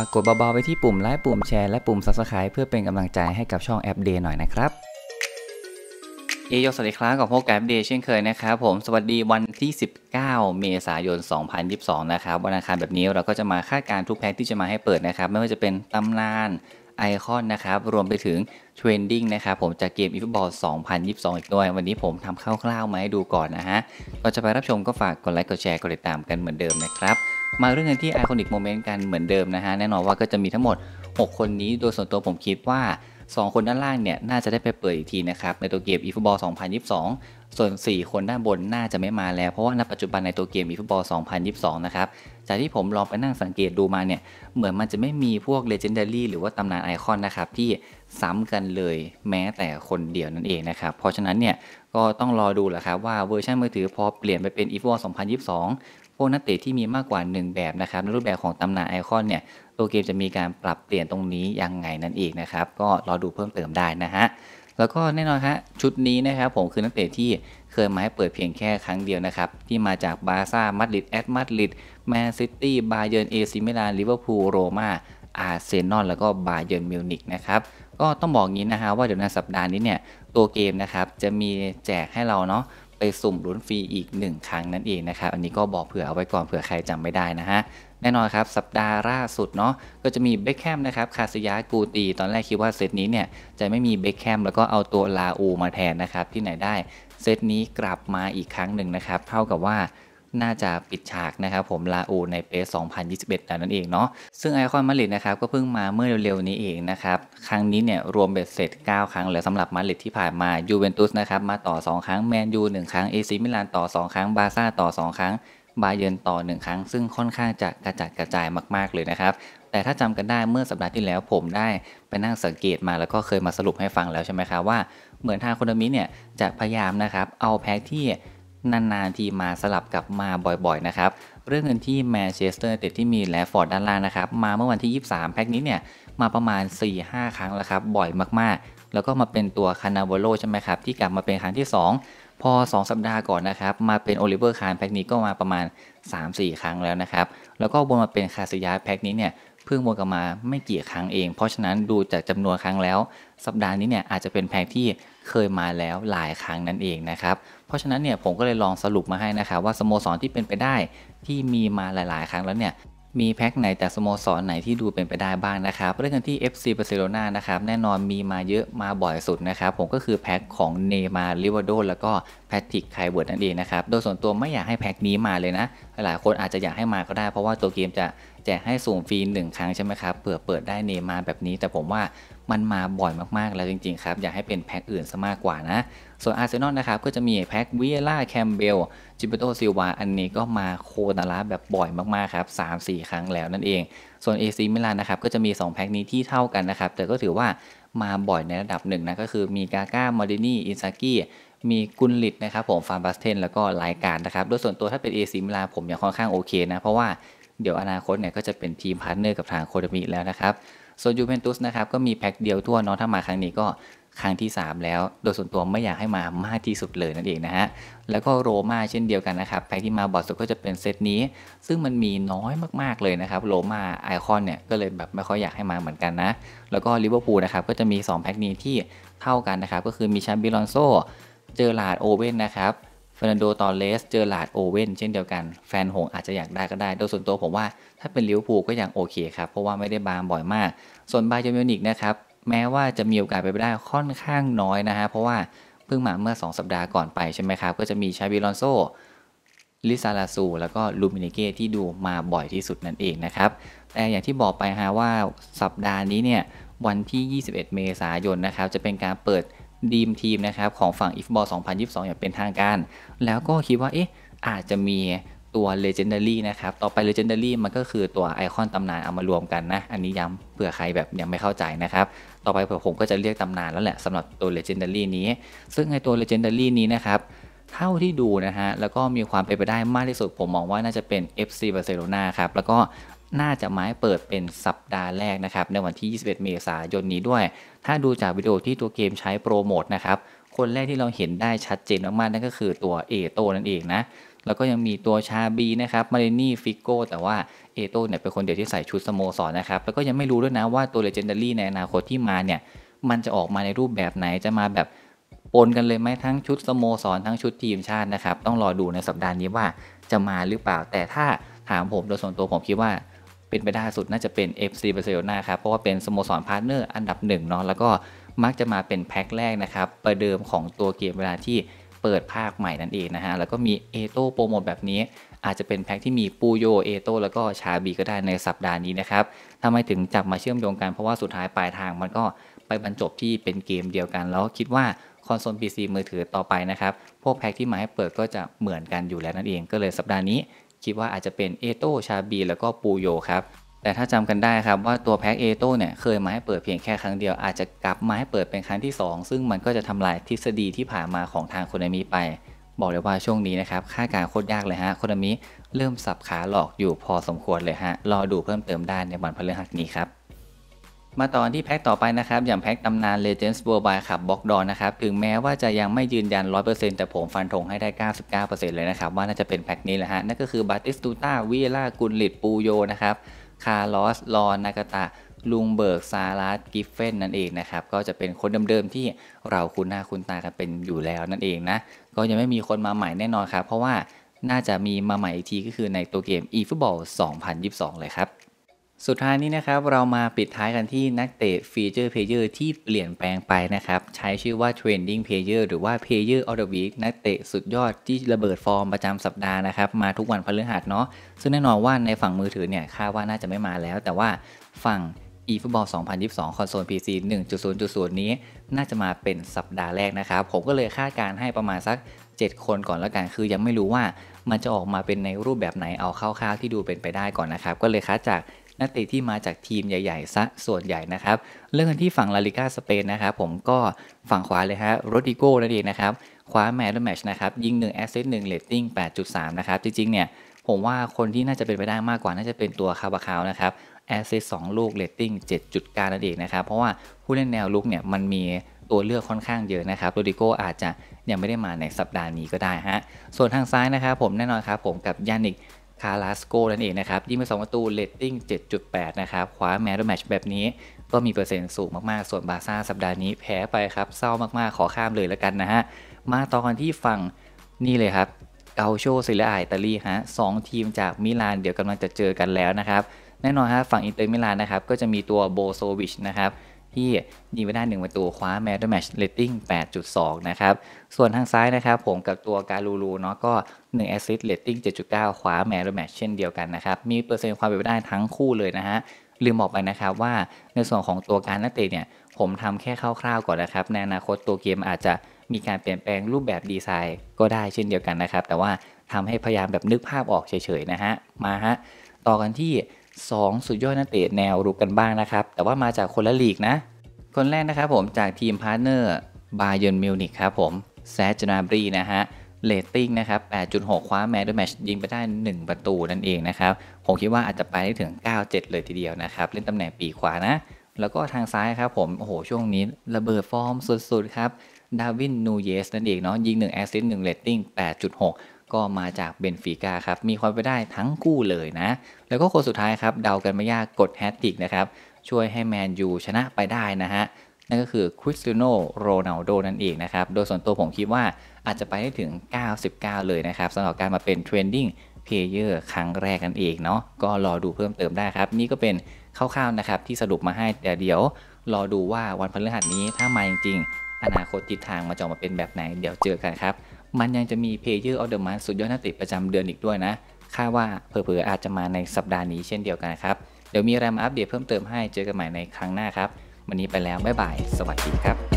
ากกดเบาๆไปที่ปุ่มไลค์ปุ่มแชร์และปุ่ม Subscribe เพื่อเป็นกำลังใจให้กับช่องแอปเดย์หน่อยนะครับ เอยสวัสดีครับกับพวกแอปเดย์เช่นเคยนะครับผมสวัสดีวันที่ 19 เมษายน 2022 นะครับ วันอังคารแบบนี้เราก็จะมาคาดการทุกแพ็กที่จะมาให้เปิดนะครับ ไม่ว่าจะเป็นตำนานไอคอน นะครับ รวมไปถึงเทรนดิ้งนะครับผมจากเกมอีฟอลบอล2022 อีกด้วยวันนี้ผมทำคร่าวๆมาให้ดูก่อนนะฮะก็จะไปรับชมก็ฝากกดไลค์กดแชร์กดติดตามกันเหมือนเดิมนะครับมาเรื่องกันที่ไอคอนิกโมเมนต์กันเหมือนเดิมนะฮะ แน่นอนว่าก็จะมีทั้งหมด 6 คนนี้ โดยส่วนตัวผมคิดว่า 2 คนด้านล่างเนี่ย น่าจะได้ไปเปิดอีกทีนะครับ ในตัวเกมอีฟบอล 2022ส่วน 4 คนด้านบนน่าจะไม่มาแล้วเพราะว่าณปัจจุบันในตัวเกมอีฟุตบอล2022 นะครับ จากที่ผมลองไปนั่งสังเกตดูมาเนี่ยเหมือนมันจะไม่มีพวกเจนเดอรี่หรือว่า ตำนานไอคอนนะครับที่ซ้ำกันเลยแม้แต่คนเดียวนั่นเองนะครับเพราะฉะนั้นเนี่ยก็ต้องรอดูแหละครับว่าเวอร์ชันมือถือพอเปลี่ยนไปเป็นอีฟุตบอล2022 พวกนักเตะที่มีมากกว่า 1 แบบนะครับในรูปแบบของตำนานไอคอนเนี่ยตัวเกมจะมีการปรับเปลี่ยนตรงนี้ยังไงนั่นเองนะครับก็รอดูเพิ่มเติมได้นะฮะแล้วก็แน่นอนฮะชุดนี้นะครับผมคือนักเตะที่เคยมาให้เปิดเพียงแค่ครั้งเดียวนะครับ ที่มาจากบาร์ซ่ามาดริดแอตมาดริดแมนซิตี้บาเยิร์นเอซิมิลานลิเวอร์พูลโรมาอาร์เซนอลแล้วก็บาเยิร์นมิวนิกนะครับก็ต้องบอกงี้นะฮะว่าเดี๋ยวในสัปดาห์นี้เนี่ย ตัวเกมนะครับจะมีแจกให้เราเนาะไปสุ่มลุ้นฟรีอีก 1 ครั้งนั่นเองนะครับ อันนี้ก็บอกเผื่อเอาไว้ก่อนเผื่อใครจำไม่ได้นะฮะแน่นอนครับ สัปดาห์ล่าสุดเนาะก็จะมีเบคแฮมนะครับคาสิยากูตีตอนแรกคิดว่าเซตนี้เนี่ย จะไม่มีเบคแฮมแล้วก็เอาตัวลาอูมาแทนนะครับ ที่ไหนได้ เซตนี้กลับมาอีกครั้งหนึ่งนะครับ เท่ากับว่า น่าจะปิดฉากนะครับผมลาอูในเปส2021แล้วนั่นเองเนาะซึ่งไอคอนมาริดนะครับ ก็เพิ่งมาเมื่อเร็วๆ นี้เองนะครับครั้งนี้เนี่ยรวมเบ็ดเสร็จ9ครั้งแล้วสำหรับมาริดที่ผ่านมายูเวนตุสนะครับมาต่อ 2 ครั้งแมนยู 1 ครั้งเอซิมิลานต่อ 2 ครั้งบาซ่าต่อ 2 ครั้งบาเยือนต่อ 1 ครั้งซึ่งค่อนข้างจะกระจัดกระจายมาก ๆ เลยนะครับ แต่ถ้าจำกันได้เมื่อสัปดาห์ที่แล้วผมได้ไปนั่งสังเกตมาแล้วก็เคยมาสรุปให้ฟังแล้ว ใช่ไหมครับว่าเหมือนทางคนนมิเนี่ยจะพยายามนะครับ เอาแพ็กที่นาน ๆ ทีมาสลับกับมาบ่อย ๆ นะครับ เรื่องเงินที่แมนเชสเตอร์เต็ดที่มีแลฟอร์ดด้านล่างนะครับ มาเมื่อวันที่ 23 แพ็กนี้เนี่ยมาประมาณ 4-5 ครั้งแล้วครับบ่อยมาก ๆแล้วก็มาเป็นตัวคานาโวโลใช่ไหมครับที่กลับมาเป็นครั้งที่ 2 พอ 2 สัปดาห์ก่อนนะครับมาเป็นโอลิเวอร์คานแพ็กนี้ก็มาประมาณ3-4 ครั้งแล้วนะครับแล้วก็วนมาเป็นคาสิยาแพ็กนี้เนี่ยเพิ่งวนกลับมาไม่กี่ครั้งเองเพราะฉะนั้นดูจากจำนวนครั้งแล้วสัปดาห์นี้เนี่ยอาจจะเป็นแพ็กที่เคยมาแล้วหลายครั้งนั่นเองนะครับเพราะฉะนั้นเนี่ยผมก็เลยลองสรุปมาให้นะครับว่าสโมสรที่เป็นไปได้ที่มีมาหลายๆ ครั้งแล้วเนี่ยมี แพ็ค ไหนจากสโมสรไหนที่ดูเป็นไป ได้ บ้าง นะครับ เรื่องกัน ที่ FC บาร์เซโลนานะครับแน่นอนมีมาเยอะมาบ่อยสุด นะ ครับ ผมก็คือ แพ็ค ของ เนมาลิวาโด แล้วก็แพทริกไคเวิร์ดนั่นเองนะครับ โดยส่วนตัวไม่อยากให้แพ็คนี้มาเลยนะ หลายคนอาจจะอยากให้มาก็ได้ เพราะว่าตัวเกมจะแจกให้สูงฟรีงครั้งใช่ไหมครับ เผื่อเปิดได้เนมาแบบนี้ แต่ผมว่ามันมาบ่อยมากๆแล้วจริงๆ ครับ อยากให้เป็นแพ็คอื่นซะมากกว่านะ ส่วนอาร์เซนอลนะครับ ก็จะมีแพ็ควิเอล่า แคมเบลจิเปโตซิวาอันนี้ก็มาโคนาระแบบบ่อยมากๆครับ3-4 ครั้งแล้วนั่นเอง ส่วน AC มิลานนะครับก็จะมี2แพ็คนี้ที่เท่ากันนะครับ แต่ก็ถือว่ามาบ่อยในระดับหนึ่งนะก็คือมีกาก้ามอรินีอินซากีมีกุนลิตนะครับผมฟาร์มบัสเทนแล้วก็รายการนะครับโดยส่วนตัวถ้าเป็น เอซิมิลาผม ยังค่อนข้าง โอเคนะ เพราะว่าเดี๋ยวอนาคต เนี่ย ก็จะเป็น ทีมพาร์ทเนอร์ กับทางโคดมิแล้วนะครับส่วนยูเวนตุสนะครับ ก็ มี แพ็คเดียวทั่วเนาะถ้ามาครั้งนี้ก็ ครั้งที่ 3 แล้ว โดยส่วนตัวไม่อยากให้มามากที่สุดเลยนั่นเองนะฮะแล้วก็โรมาเช่นเดียวกันนะครับแพ็กที่มาบอดสุดก็จะเป็นเซตนี้ซึ่งมันมีน้อยมากๆเลยนะครับโรมาไอคอนเนี่ยก็เลยแบบไม่ค่อยอยากให้มาเหมือนกันนะแล้วก็ลิเวอร์พูลนะครับก็จะมี2แพ็กนี้ที่เท่ากันนะครับก็คือมีแชมบิลอนโซเจอหลาด โอเว่นนะครับเฟร์นันโดตอนเลสเจอหลาด โอเว่นเช่นเดียวกันแฟนหง อาจจะอยากได้ก็ได้โดยส่วนตัวผมว่าถ้าเป็นลิเวอร์พูลก็ยังโอเคครับ เพราะว่าไม่ได้บางบ่อยมาก ส่วนบาเยอร์มิวนิกนะครับ แม้ว่าจะมีโอกาสไปไได้ค่อนข้างน้อยนะฮะเพราะว่า เพิ่งมาเมื่อ 2 สัปดาห์ก่อนไปใช่ไหมครับก็จะมีชาบิลอนโซลิซาลาซูแล้วก็ลูมินิเก้ที่ดูมาบ่อยที่สุดนั่นเองนะครับแต่อย่างที่บอกไปฮะว่าสัปดาห์นี้เนี่ยวันที่ 21 เมษายนนะครับจะเป็นการเปิดดีมทีมนะครับ ของฝั่งอีฟบอล2022 อย่างเป็นทางการ แล้วก็คิดว่าเอ๊ะอาจจะมีตัว Legendary นะครับ ต่อไป Legendary มันก็คือตัวไอคอนตำนาน เอามารวมกันนะ อันนี้ย้ำเผื่อใครแบบยังไม่เข้าใจนะครับ ต่อไปผมก็จะเรียกตำนานแล้วแหละสำหรับตัว Legendary นี้ ซึ่งในตัว Legendary นี้นะครับ เท่าที่ดูนะฮะแล้วก็มีความเป็นไปได้มากที่สุดผมมองว่าน่าจะเป็น FC Barcelona ครับแล้วก็น่าจะมาย้เปิดเป็นสัปดาห์แรกนะครับในวันที่ 21 เมษายนนี้ด้วย ถ้าดูจากวิดีโอที่ตัวเกมใช้โปรโมทนะครับ คนแรกที่เราเห็นได้ชัดเจนมากๆนั่นก็คือตัวเอโตนั่นเองนะ แล้วก็ยังมีตัวชาบีนะครับ มาเรนี่ฟิโก้ แต่ว่าเอโตเนี่ยเป็นคนเดียวที่ใส่ชุดสโมสรนนะครับ แล้วก็ยังไม่รู้ด้วยนะว่าตัวเลเจนดารี่ในอนาคตที่มาเนี่ย มันจะออกมาในรูปแบบไหน จะมาแบบปนกันเลยไหมทั้งชุดสโมสรทั้งชุดทีมชาตินะครับ ต้องรอดูในสัปดาห์นี้ว่าจะมาหรือเปล่า แต่ถ้าถามผมโดยส่วนตัวผมคิดว่าเป็นไปได้สุดน่าจะเป็น FC Barcelona ครับเพราะว่าเป็นสโมสรพาร์ทเนอร์อันดับหนึ่งเนาะแล้วก็มักจะมาเป็นแพ็คแรกนะครับ ประเดิมของตัวเกมเวลาที่เปิดภาคใหม่นั่นเองนะฮะแล้วก็มีเอโต้โปรโมทแบบนี้ อาจจะเป็นแพ็กที่มีปูโยเอโต้แล้วก็ชาบีก็ได้ในสัปดาห์นี้นะครับทำไมถึงจับมาเชื่อมโยงกันเพราะว่าสุดท้ายปลายทาง มันก็ไปบรรจบที่เป็นเกมเดียวกัน แล้วคิดว่าคอนโซล PC มือถือต่อไปนะครับพวกแพ็กที่มาให้เปิดก็จะเหมือนกันอยู่แล้วนั่นเองก็เลยสัปดาห์นี้คิดว่าอาจจะเป็นเอโตชาบีแล้วก็ปูโยครับ แต่ถ้าจำกันได้ครับว่าตัวแพ็กเอโต้เนี่ยเคยมาให้เปิดเพียงแค่ครั้งเดียวอาจจะกลับมาให้เปิดเป็นครั้งที่ 2 ซึ่งมันก็จะทำลายทฤษฎีที่ผ่านมาของทางโคนามิไป บอกเลยว่าช่วงนี้นะครับ ค่าการโคตรยากเลยฮะโคนามิเริ่มสับขาหลอกอยู่พอสมควรเลยฮะ รอดูเพิ่มเติมได้ในวันพฤหัสนี้ครับมาตอนที่แพ็คต่อไปนะครับ อย่างแพ็คตำนาน Legends w o r l d b y d e ขับบล็อกดอนนะครับ ถึงแม้ว่าจะยังไม่ยืนยัน 100%แต่ผมฟันธงให้ได้ 99%เลยนะครับ ว่าน่าจะเป็นแพ็คนี้แหละฮะนั่นก็คือ บาติสตูต้า วิล่า กุนลิดปูโย นะครับ คาร์ลอส ลอนนากาตะ ลุงเบิร์ก ซาราส กิฟเฟนนั่นเองนะครับ ก็จะเป็นคนเดิมๆที่เราคุ้นหน้าคุ้นตากันเป็นอยู่แล้วนั่นเองนะก็ยังไม่มีคนมาใหม่แน่นอนครับเพราะว่าน่าจะมีมาใหม่อีกทีก็คือในตัวเกม eFootball 2022 เลยครับสุดท้ายนี้นะครับ เรามาปิดท้ายกันที่นักเตะฟีเจอร์เพเยอร์ที่เปลี่ยนแปลงไปนะครับ ใช้ชื่อว่า Trending Player หรือว่า Player of the Week นักเตะสุดยอดที่ระเบิดฟอร์มประจำสัปดาห์นะครับ มาทุกวันพฤหัสเนาะซึ่งแน่นอนว่าในฝั่งมือถือเนี่ยคาดว่าน่าจะไม่มาแล้ว แต่ว่าฝั่ง eFootball 2022คอนโซล PC 1.0.0 นี้ น่าจะมาเป็นสัปดาห์แรกนะครับผมก็เลยคาดการให้ประมาณสัก 7 คนก่อนแล้วกันคือยังไม่รู้ว่า มันจะออกมาเป็นในรูปแบบไหนเอาคร่าวๆที่ดูเป็นไปได้ก่อนนะครับก็เลยคาดจากนักเตะที่มาจากทีมใหญ่ๆซะส่วนใหญ่นะครับ เรื่องที่ฝั่งลาลิกาสเปนนะครับผมก็ฝั่งขวาเลยฮะโรดิโก้นั่นเองนะครับ คว้าแมตช์แมตช์นะครับ ยิง1แอสเซทหนึ่งเลตติ้ง8.3 นะครับ จริงๆเนี่ยผมว่าคนที่น่าจะเป็นไปได้มากกว่า น่าจะเป็นตัวคาบาคาวนะครับแอสเซทสองลูกเลตติ้ง7.9ันเองนะครับ เพราะว่าผู้เล่นแนวลุกเนี่ยมันมีตัวเลือกค่อนข้างเยอะนะครับโรดิโกอาจจะยังไม่ได้มาในสัปดาห์นี้ก็ได้ฮะส่วนทางซ้ายนะครับผมแน่นอนครับผมกับยานิกคาราสโกนั่นเองนะครับยิงไปงประตูเลตติ้ง 7.8 นะครับคว้าแมตช์แมชแบบนี้ก็มีเปอร์เซ็นต์สูงมากๆ ส่วนบาซ่าสัปดาห์นี้แพ้ไปครับ เศร้ามากๆขอข้ามเลยแล้วกันนะฮะมาต่อกันที่ฝั่งนี่เลยครับเกาโชซิลาอิตาลีฮะสองทีมจากมิลาน เดี๋ยวกำลังจะเจอกันแล้วนะครับ แน่นอนฮะฝั่งอินเตอร์มิลานนะครับ ก็จะมีตัวโบโซวิชนะครับที่ยิงไปได้งประตูคว้าแมตช์แมชเลตติ้ง 8.2 นะครับ ส่วนทางซ้ายนะครับผมกับตัวการูรูเนาะก็1แอสซิสต์เลตติ้ง 7.9คว้าแมตช์แมชเช่นเดียวกันนะครับ มีเปอร์เซ็นต์ความเป็นไปได้ทั้งคู่เลยนะฮะลืมบอกไปนะครับว่าในส่วนของตัวการนักเตะเนี่ย ผมทำแค่คร่าวๆก่อนนะครับในอนาคตตัวเกมอาจจะมีการเปลี่ยนแปลงรูปแบบดีไซน์ก็ได้เช่นเดียวกันนะครับแต่ว่าทำให้พยายามแบบนึกภาพออกเฉยๆนะฮะมาฮะต่อกันที่2สุดยอดนักเตะแนวรุกกันบ้างนะครับ แต่ว่ามาจากคนละลีกนะ คนแรกนะครับผมจากทีมพาร์เนอร์บาเยนมิวนิกครับผมแซจนาบรีนะฮะเลตติ้งนะครับ8.6 คว้าแมตช์ด้วยแมตช์ยิงไปได้ 1 ประตูนั่นเองนะครับ ผมคิดว่าอาจจะไปได้ถึง 9-7 เลยทีเดียวนะครับ เล่นตำแหน่งปีขวานะ แล้วก็ทางซ้ายครับผม โอ้โห ช่วงนี้ระเบิดฟอร์มสุดๆครับดาวินนูเยสนั่นเองเนาะยิง1แอสซิสต์1เลตติ้ง8.6ก็มาจากเบนฟิก้าครับ มีความไปได้ทั้งคู่เลยนะ แล้วก็คนสุดท้ายครับเดากันไม่ยากกดแฮตติกนะครับ ช่วยให้แมนยูชนะไปได้นะฮะ นั่นก็คือคริสติโนโรนัลโดนั่นเองนะครับ โดยส่วนตัวผมคิดว่าอาจจะไปได้ถึง 99 เลยนะครับสำหรับการมาเป็นเทรนดิ้งเพลเยอร์ครั้งแรกกันเองเนาะ ก็รอดูเพิ่มเติมได้ครับ นี่ก็เป็นคร่าวๆนะครับที่สรุปมาให้แต่เดี๋ยวรอดูว่าวันพฤหัสนี้ ถ้ามาจริง ๆ อนาคตทิศทางมาจะมาเป็นแบบไหน เดี๋ยวเจอกันครับมันยังจะมี Player of the Month สุดยอดนักเตะประจำเดือนอีกด้วยนะ คาดว่าเผลอๆ อาจจะมาในสัปดาห์นี้เช่นเดียวกันครับ เดี๋ยวมีรายมาอัปเดตเพิ่มเติมให้เจอกันใหม่ในครั้งหน้าครับ วันนี้ไปแล้ว บ๊ายบาย สวัสดีครับ